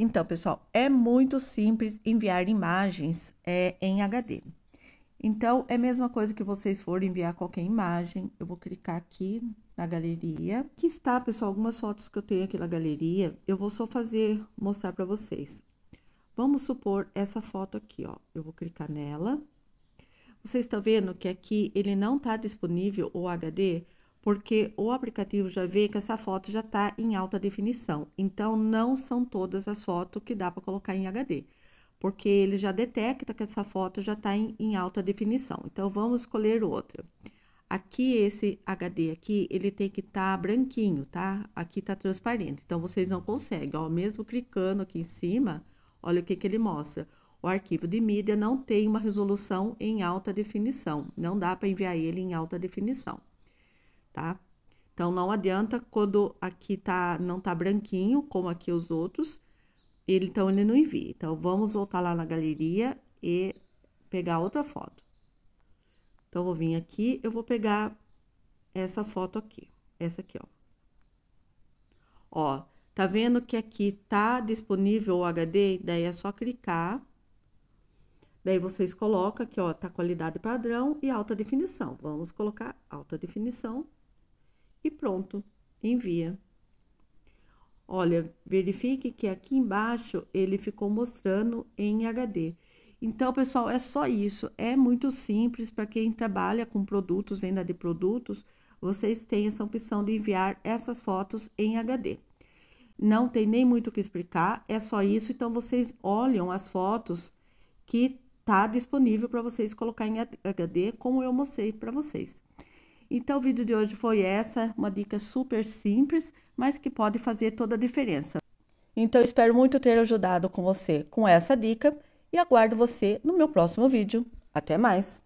Então, pessoal, é muito simples enviar imagens é, em HD. Então, é a mesma coisa que vocês forem enviar qualquer imagem. Eu vou clicar aqui na galeria. Aqui está, pessoal, algumas fotos que eu tenho aqui na galeria. Eu vou só fazer, mostrar para vocês. Vamos supor essa foto aqui, ó. Eu vou clicar nela. Vocês estão vendo que aqui ele não está disponível o HD porque o aplicativo já vê que essa foto já está em alta definição. Então, não são todas as fotos que dá para colocar em HD, porque ele já detecta que essa foto já está em, em, alta definição. Então, vamos escolher outra. Aqui, esse HD aqui, ele tem que estar tá branquinho, tá? Aqui está transparente, então vocês não conseguem. Ó, mesmo clicando aqui em cima, olha o que, que ele mostra. O arquivo de mídia não tem uma resolução em alta definição, não dá para enviar ele em alta definição tá? Então não adianta quando aqui tá não tá branquinho, como aqui os outros, ele então ele não envia. Então vamos voltar lá na galeria e pegar outra foto. Então vou vir aqui, eu vou pegar essa foto aqui, essa aqui, ó. Ó, tá vendo que aqui tá disponível o HD? Daí é só clicar. Daí vocês colocam aqui, ó, tá qualidade padrão e alta definição. Vamos colocar alta definição e pronto, envia. Olha, verifique que aqui embaixo ele ficou mostrando em HD. Então, pessoal, é só isso. É muito simples para quem trabalha com produtos, venda de produtos. Vocês têm essa opção de enviar essas fotos em HD. Não tem nem muito o que explicar, é só isso. Então, vocês olham as fotos que está disponível para vocês colocar em HD, como eu mostrei para vocês. Então, o vídeo de hoje foi essa, uma dica super simples, mas que pode fazer toda a diferença. Então, espero muito ter ajudado com você com essa dica e aguardo você no meu próximo vídeo. Até mais!